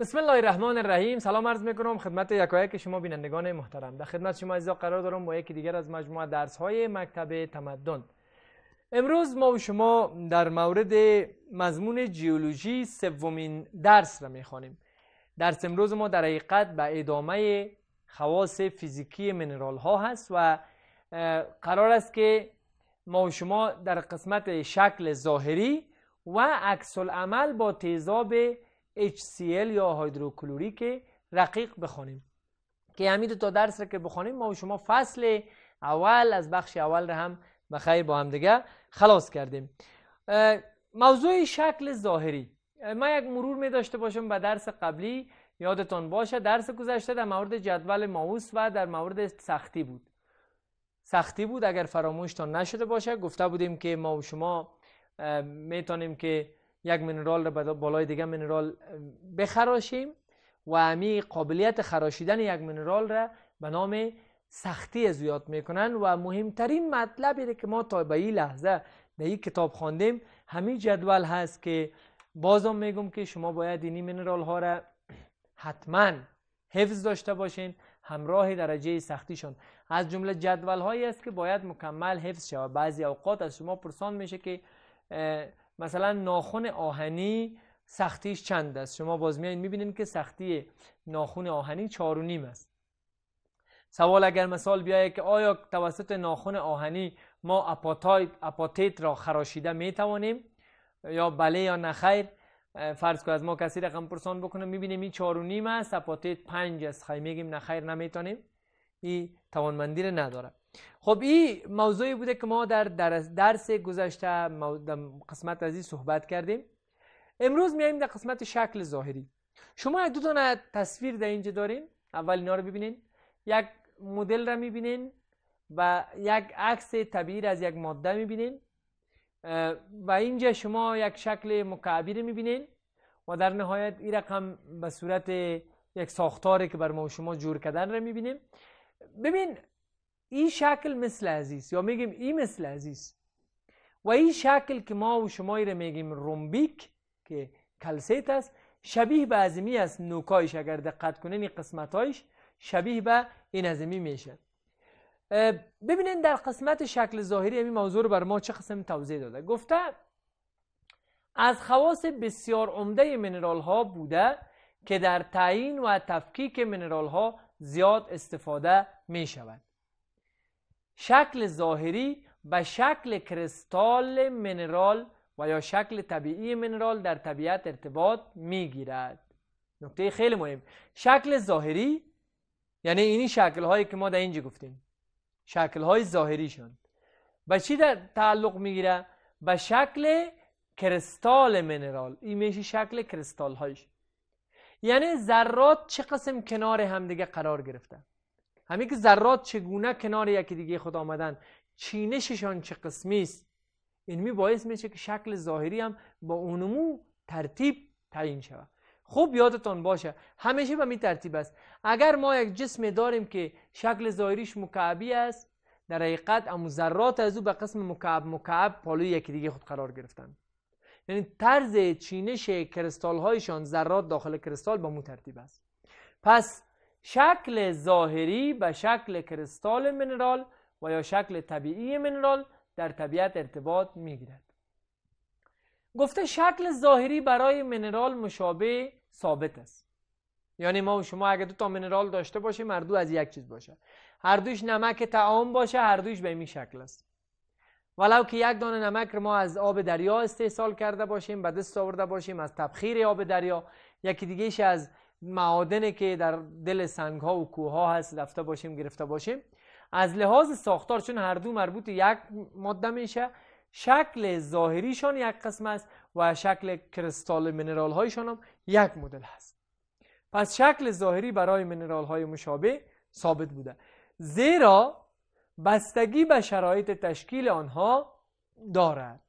بسم الله الرحمن الرحیم سلام عرض میکنم خدمت یکایک که شما بینندگان محترم در خدمت شما عزیزا قرار دارم با یکی دیگر از مجموعه درس های مکتب تمدن امروز ما و شما در مورد مضمون جیولوژی سومین درس را میخوانیم درس امروز ما در حقیقت به ادامه خواص فیزیکی منرال ها هست و قرار است که ما و شما در قسمت شکل ظاهری و عکس عمل با تیزاب HCl یا هایدروکلوریک رقیق بخونیم که همین دو تا درس را که بخونیم ما و شما فصل اول از بخش اول را هم به خیر با هم دیگه خلاص کردیم موضوع شکل ظاهری ما یک مرور می داشته باشم به درس قبلی یادتان باشه درس گذشته در مورد جدول ماوس و در مورد سختی بود سختی بود اگر فراموشتان نشده باشه گفته بودیم که ما و شما میتونیم که یک منرال رو بالای دیگه منرال بخراشیم و امی قابلیت خراشیدن یک منرال را به نام سختی زیاد میکنن و مهمترین مطلبی که ما تا به این لحظه به این کتاب خواندیم همین جدول هست که بازم میگم که شما باید این منرال ها را حتما حفظ داشته باشین همراه درجه سختیشون از جمله جدول هایی است که باید مکمل حفظ شود بعضی اوقات از شما پرسان میشه که مثلا ناخن آهنی سختیش چند است شما باز میایید میبینید که سختی ناخون آهنی چار است سوال اگر مثال بیاید که آیا توسط ناخون آهنی ما اپاتیت را خراشیده میتوانیم یا بله یا نخیر فرض کو از ما کسی رقم پرسان بکنه میبینیم این چار و نیم است اپاتیت پنج است خیلی میگیم نخیر نمیتونیم این توانمندی را نداره خب این موضوعی بوده که ما در درس گذشته قسمت از این صحبت کردیم امروز میایم در قسمت شکل ظاهری شما دو تا تصویر در اینجا داریم اول اینا رو ببینین یک مدل را میبینین و یک عکس طبیعی از یک ماده میبینین و اینجا شما یک شکل مکعبی رو میبینین و در نهایت این رقم به صورت یک ساختاری که بر ما شما جور کردن رو میبینیم ببین این شکل مثل عزیز یا میگیم این مثل عزیز و این شکل که ما و شما رو میگیم رومبیک که کلسیت است شبیه به عظمی است نوکایش اگر دقت کنین این قسمتایش شبیه به این عظمی میشه ببینین در قسمت شکل ظاهری این موضوع رو بر ما چه قسم توضیح داده گفته از خواص بسیار عمده منرال ها بوده که در تعیین و تفکیک منرال ها زیاد استفاده می شکل ظاهری به شکل کرستال منرال و یا شکل طبیعی منرال در طبیعت ارتباط گیرد نکته خیلی مهم شکل ظاهری یعنی اینی شکل هایی که ما در اینجا گفتیم شکل های ظاهریشون و چی در تعلق می گیره؟ به شکل کرستال منرال این میشه شکل کرستال یعنی ذرات چه قسم کنار همدیگه قرار گرفته همه که ذرات چگونه کنار یکی دیگه خود آمدن چینششان چه قسمی است این می باعث میشه که شکل ظاهری هم با اونمو ترتیب تعیین شود خوب یادتان باشه همیشه به می ترتیب است اگر ما یک جسم داریم که شکل ظاهریش مکعبی است در حقیقت امو ذرات از او به قسم مکعب مکعب پالوی یکی دیگه خود قرار گرفتن یعنی طرز چینش کرستال هایشان ذرات داخل کرستال با مو ترتیب است پس شکل ظاهری به شکل کریستال منرال و یا شکل طبیعی منرال در طبیعت ارتباط گیرد. گفته شکل ظاهری برای منرال مشابه ثابت است یعنی ما و شما اگر دو تا منرال داشته باشیم هر دو از یک چیز باشه هر دوش نمک تعام باشه هر دوش به این شکل است ولو که یک دانه نمک رو ما از آب دریا استحصال کرده باشیم به دست آورده باشیم از تبخیر آب دریا یکی دیگهش از معادنه که در دل سنگ ها و کوه ها هست رفته باشیم گرفته باشیم از لحاظ ساختار چون هر دو مربوط یک ماده میشه شکل ظاهریشان یک قسم است و شکل کریستال منرال هایشان هم یک مدل هست پس شکل ظاهری برای منرال های مشابه ثابت بوده زیرا بستگی به شرایط تشکیل آنها دارد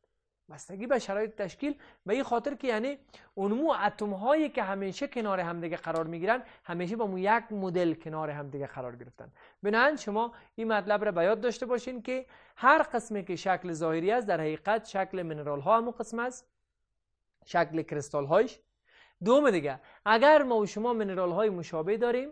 بستگی به شرایط تشکیل به این خاطر که یعنی اونمو اتم هایی که همیشه کنار دیگه قرار میگیرن همیشه با مو یک مدل کنار همدیگه قرار گرفتن بنابراین شما این مطلب را به یاد داشته باشین که هر قسمی که شکل ظاهری است در حقیقت شکل منرال ها هم قسم است شکل کریستال هایش دوم دیگه اگر ما و شما منرال های مشابه داریم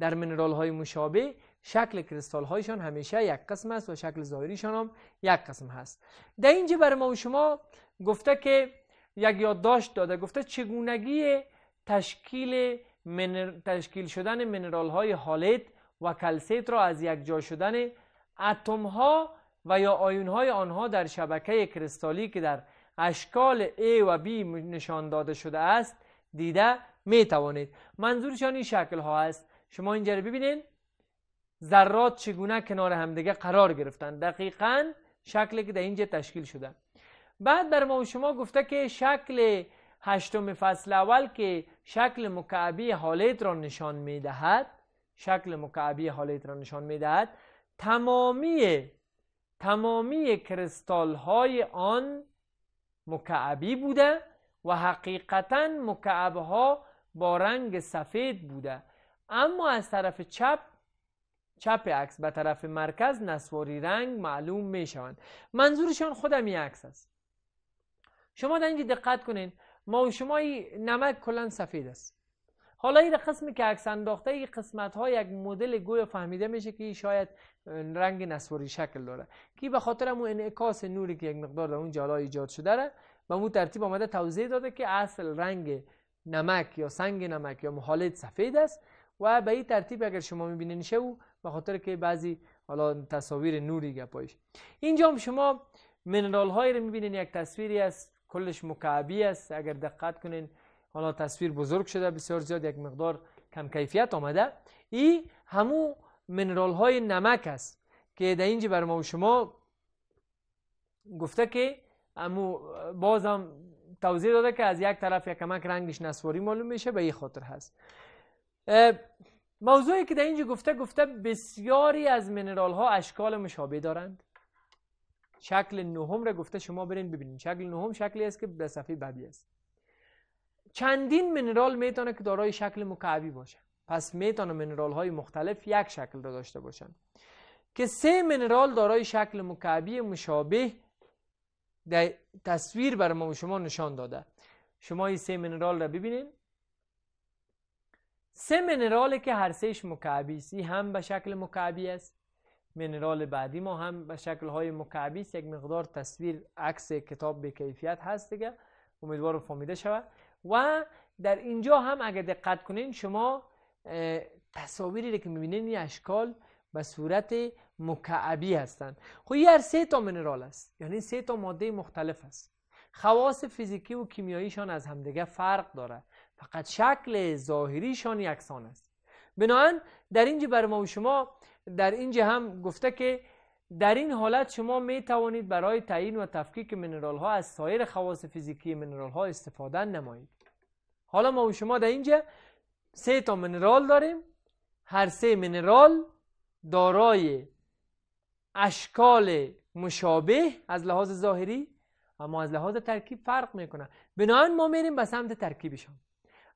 در منرال های مشابه شکل کریستال هایشان همیشه یک قسم است و شکل ظاهریشان هم یک قسم هست در اینجا برای ما و شما گفته که یک یادداشت داده گفته چگونگی تشکیل تشکیل شدن منرال های حالت و کلسیت را از یک جا شدن اتم ها و یا آیون های آنها در شبکه کریستالی که در اشکال A و B نشان داده شده است دیده می توانید منظورشان این شکل ها است شما اینجا رو ببینید ذرات چگونه کنار همدیگه قرار گرفتن دقیقا شکلی که در اینجا تشکیل شده بعد در ما و شما گفته که شکل هشتم فصل اول که شکل مکعبی حالت را نشان میدهد شکل مکعبی حالت را نشان میدهد تمامی تمامی کرستال های آن مکعبی بوده و حقیقتا مکعب ها با رنگ سفید بوده اما از طرف چپ چپ عکس به طرف مرکز نسواری رنگ معلوم می شوند منظورشان خودم عکس است شما در اینجا دقت کنین ما و شما نمک کلا سفید است حالا این قسمی که عکس انداخته این قسمت ها یک مدل گویا فهمیده میشه که شاید رنگ نسواری شکل داره که به خاطر اون انعکاس نوری که یک مقدار در اون جالا ایجاد شده را به اون ترتیب آمده توضیح داده که اصل رنگ نمک یا سنگ نمک یا محالد سفید است و به این ترتیب اگر شما میبینین شو به خاطر که بعضی حالا تصاویر نوری گپایش اینجا هم شما منرال هایی رو میبینین یک تصویری است کلش مکعبی است اگر دقت کنین حالا تصویر بزرگ شده بسیار زیاد یک مقدار کم کیفیت آمده این همو منرال های نمک است که در اینجا بر ما و شما گفته که امو بازم توضیح داده که از یک طرف یک کمک رنگش نسواری معلوم میشه به این خاطر هست موضوعی که در اینجا گفته گفته بسیاری از منرال ها اشکال مشابه دارند شکل نهم را گفته شما برین ببینید شکل نهم شکلی است که به صفحه بعدی است چندین منرال میتونه که دارای شکل مکعبی باشه پس میتونه منرال های مختلف یک شکل را داشته باشند که سه منرال دارای شکل مکعبی مشابه در تصویر بر ما شما نشان داده شما این سه منرال را ببینید سه منرالی که هر سهش مکعبی است هم به شکل مکعبی است منرال بعدی ما هم به شکل های مکعبی است یک مقدار تصویر عکس کتاب به کیفیت هست دیگه امیدوارم فهمیده شود و در اینجا هم اگر دقت کنین شما تصاویری که میبینین این اشکال به صورت مکعبی هستند خب این هر سه تا منرال است یعنی سه تا ماده مختلف است خواص فیزیکی و کیمیاییشان از همدیگه فرق داره فقط شکل ظاهریشان یکسان است بنابراین در اینجا بر ما و شما در اینجا هم گفته که در این حالت شما می توانید برای تعیین و تفکیک منرال ها از سایر خواص فیزیکی منرال ها استفاده نمایید حالا ما و شما در اینجا سه تا منرال داریم هر سه منرال دارای اشکال مشابه از لحاظ ظاهری اما از لحاظ ترکیب فرق میکنه بنابراین ما میریم به سمت ترکیبشان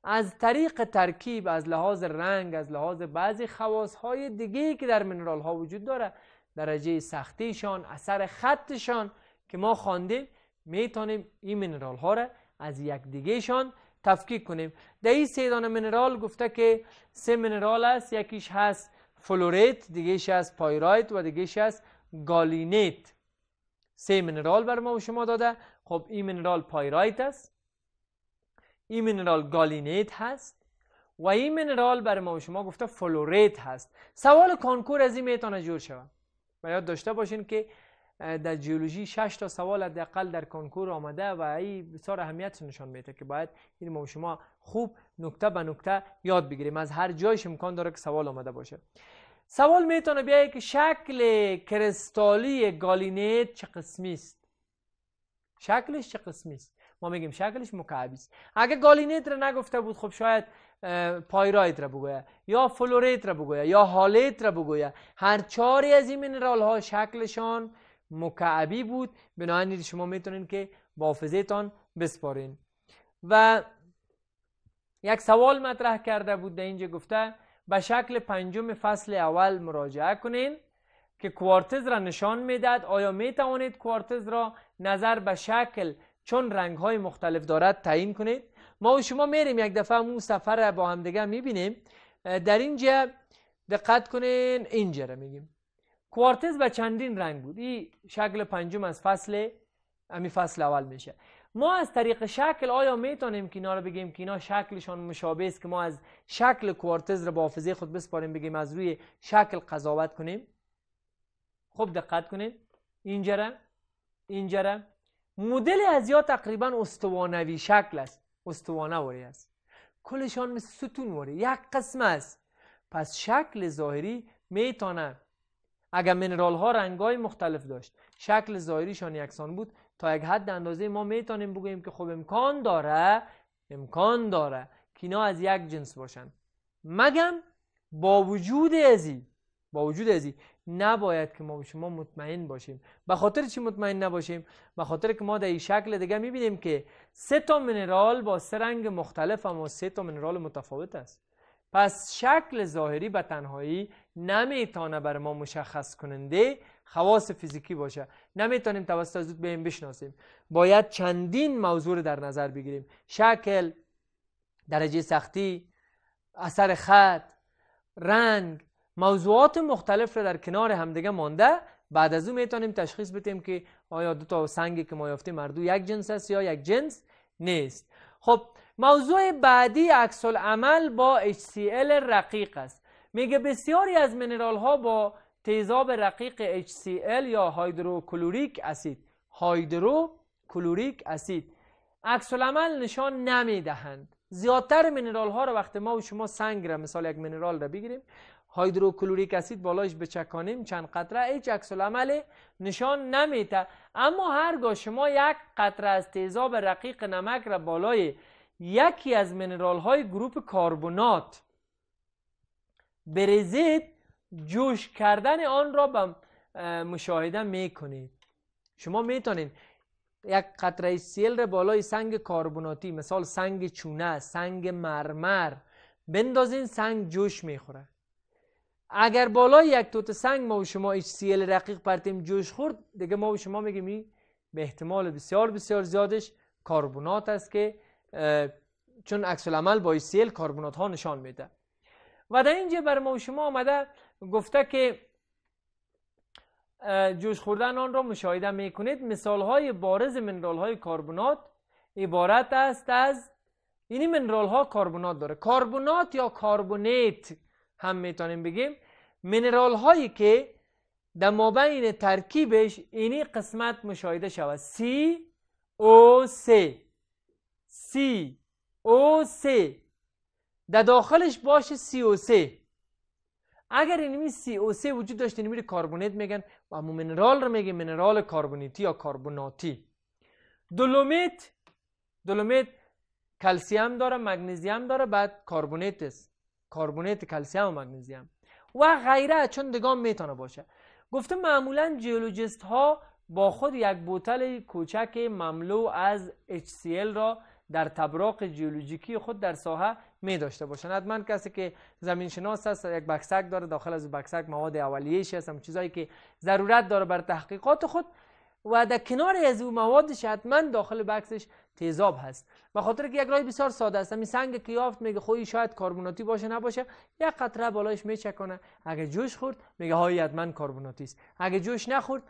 از طریق ترکیب از لحاظ رنگ از لحاظ بعضی خواص های دیگه که در منرال ها وجود داره درجه سختیشان اثر خطشان که ما خواندیم میتونیم این منرال ها را از یک دیگهشان تفکیک کنیم در این سه منرال گفته که سه منرال است یکیش هست فلوریت دیگهش هست پایرایت و دیگهش از گالینیت سه منرال بر ما و شما داده خب این منرال پایرایت است این مینرال گالینیت هست و این مینرال برای ما و شما گفته فلوریت هست سوال کانکور از این میتونه جور شود و یاد داشته باشین که در جیولوژی 6 تا سوال حداقل در کنکور آمده و این بسیار اهمیت نشان میده که باید این ما شما خوب نکته به نکته یاد بگیریم از هر جایش امکان داره که سوال آمده باشه سوال میتونه بیایی که شکل کرستالی گالینیت چه قسمی است شکلش چه قسمی است ما میگیم شکلش مکعبی است اگه گالینیت را نگفته بود خب شاید پایرایت را بگویه یا فلوریت را بگویه یا هالیت را بگویه هر چاری از این منرال ها شکلشان مکعبی بود بنابراین شما میتونین که با تان بسپارین و یک سوال مطرح کرده بود در اینجا گفته به شکل پنجم فصل اول مراجعه کنین که کوارتز را نشان میداد آیا میتوانید کوارتز را نظر به شکل چون رنگ های مختلف دارد تعیین کنید ما و شما میریم یک دفعه اون سفر با هم دیگه میبینیم در اینجا دقت کنین اینجا را میگیم کوارتز به چندین رنگ بود این شکل پنجم از فصل امی فصل اول میشه ما از طریق شکل آیا میتونیم که اینا رو بگیم که اینا شکلشان مشابه است که ما از شکل کوارتز رو با حافظه خود بسپاریم بگیم از روی شکل قضاوت کنیم خب دقت کنید اینجرا اینجرا مدل از یا تقریبا استوانوی شکل است استوانه واری است کلشان مثل ستون واری یک قسم است پس شکل ظاهری میتانه اگر منرال ها رنگ های مختلف داشت شکل ظاهریشان یکسان بود تا یک حد اندازه ما میتانیم بگوییم که خب امکان داره امکان داره که اینا از یک جنس باشن مگم با وجود ازی با وجود ازی نباید که ما به شما مطمئن باشیم به خاطر چی مطمئن نباشیم به خاطر که ما در این شکل دیگه میبینیم که سه تا منرال با سه رنگ مختلف اما سه تا منرال متفاوت است پس شکل ظاهری به تنهایی نمیتانه بر ما مشخص کننده خواص فیزیکی باشه نمیتونیم توسط به این بشناسیم باید چندین موضوع رو در نظر بگیریم شکل درجه سختی اثر خط رنگ موضوعات مختلف را در کنار همدیگه مانده بعد از او میتونیم تشخیص بدیم که آیا دو تا سنگی که ما یافتیم مردو یک جنس است یا یک جنس نیست خب موضوع بعدی عکس عمل با HCl رقیق است میگه بسیاری از منرال ها با تیزاب رقیق HCl یا هایدروکلوریک اسید هایدروکلوریک اسید عکس عمل نشان نمیدهند زیادتر منرال ها رو وقتی ما و شما سنگ را مثال یک منرال را بگیریم هایدروکلوریک اسید بالایش به چکانیم چند قطره هیچ عکس العمل نشان نمیته اما هرگاه شما یک قطره از تیزاب رقیق نمک را بالای یکی از منرال های گروپ کاربونات بریزید جوش کردن آن را به مشاهده میکنید شما میتونید یک قطره سیل را بالای سنگ کاربوناتی مثال سنگ چونه سنگ مرمر بندازین سنگ جوش میخوره اگر بالای یک توت سنگ ما و شما HCl رقیق پرتیم جوش خورد دیگه ما و شما میگیم این به احتمال بسیار بسیار زیادش کاربونات است که چون عکس العمل با HCl کاربونات ها نشان میده و در اینجا بر ما و شما آمده گفته که جوش خوردن آن را مشاهده میکنید مثال های بارز منرال های کاربونات عبارت است از اینی منرال ها کاربونات داره کاربونات یا کاربونیت هم میتونیم بگیم منرال هایی که در مابین ترکیبش اینی قسمت مشاهده شود سی او سی سی او سی در داخلش باشه سی او سی اگر اینمی سی او سی وجود داشته اینمی کاربونیت میگن و اما منرال رو میگه منرال کاربونیتی یا کاربوناتی دولومیت دولومیت کلسیم داره مگنیزیم داره بعد کاربونیت است کربنات کلسیم و مگنزیم و غیره چون دگام میتونه باشه گفته معمولا جیولوجیست ها با خود یک بوتل کوچک مملو از HCl را در تبراق جیولوژیکی خود در ساحه می داشته باشن حتما کسی که زمین شناس است یک بکسک داره داخل از بکسک مواد اولیه هست هم چیزایی که ضرورت داره بر تحقیقات خود و در کنار از او موادش حتما داخل بکسش تیزاب هست و خاطر که یک راه بسیار ساده است همین سنگ که یافت میگه خوی شاید کاربوناتی باشه نباشه یک قطره بالایش میچکنه اگه جوش خورد میگه های حتما کربناتی است اگه جوش نخورد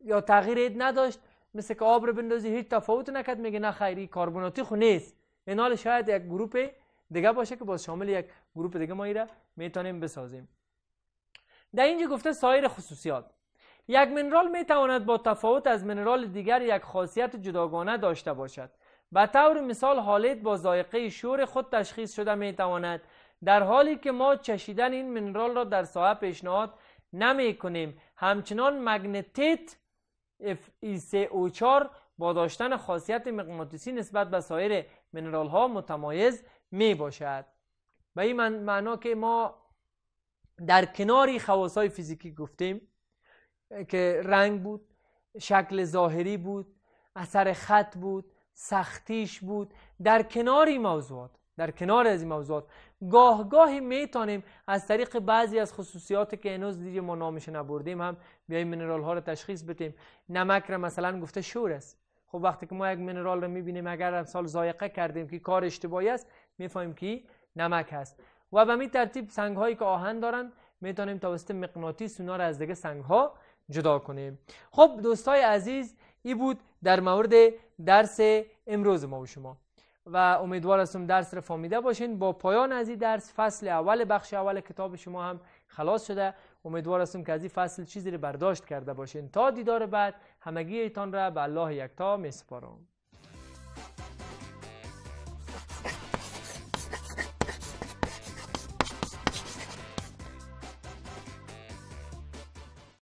یا تغییر اید نداشت مثل که آب رو بندازی هیچ تفاوت نکرد میگه نه خیری کربناتی خو نیست این حال شاید یک گروه دیگه باشه که با شامل یک گروه دیگه ما میتونیم بسازیم در اینجا گفته سایر خصوصیات یک منرال می تواند با تفاوت از منرال دیگر یک خاصیت جداگانه داشته باشد به طور مثال حالت با ذایقه شور خود تشخیص شده می تواند در حالی که ما چشیدن این منرال را در ساحه پیشنهاد نمی کنیم همچنان مگنتیت e او 4 با داشتن خاصیت مغناطیسی نسبت به سایر منرال ها متمایز می باشد به این معنا که ما در کناری خواص های فیزیکی گفتیم که رنگ بود شکل ظاهری بود اثر خط بود سختیش بود در کنار این موضوعات در کنار از این موضوعات گاه گاهی میتانیم از طریق بعضی از خصوصیات که هنوز دیگه ما نامش نبردیم هم بیایم منرال ها رو تشخیص بدیم نمک را مثلا گفته شور است خب وقتی که ما یک منرال رو میبینیم اگر امسال زایقه کردیم که کار اشتباهی است میفهمیم که نمک هست و به می ترتیب سنگ هایی که آهن دارن میتونیم توسط مغناطیس اونها رو از دیگه سنگ ها جدا کنیم خب دوستای عزیز ای بود در مورد درس امروز ما و شما و امیدوار هستم درس را فهمیده باشین با پایان از این درس فصل اول بخش اول کتاب شما هم خلاص شده امیدوار هستم که از این فصل چیزی را برداشت کرده باشین تا دیدار بعد همگی ایتان را به الله یکتا می سپارم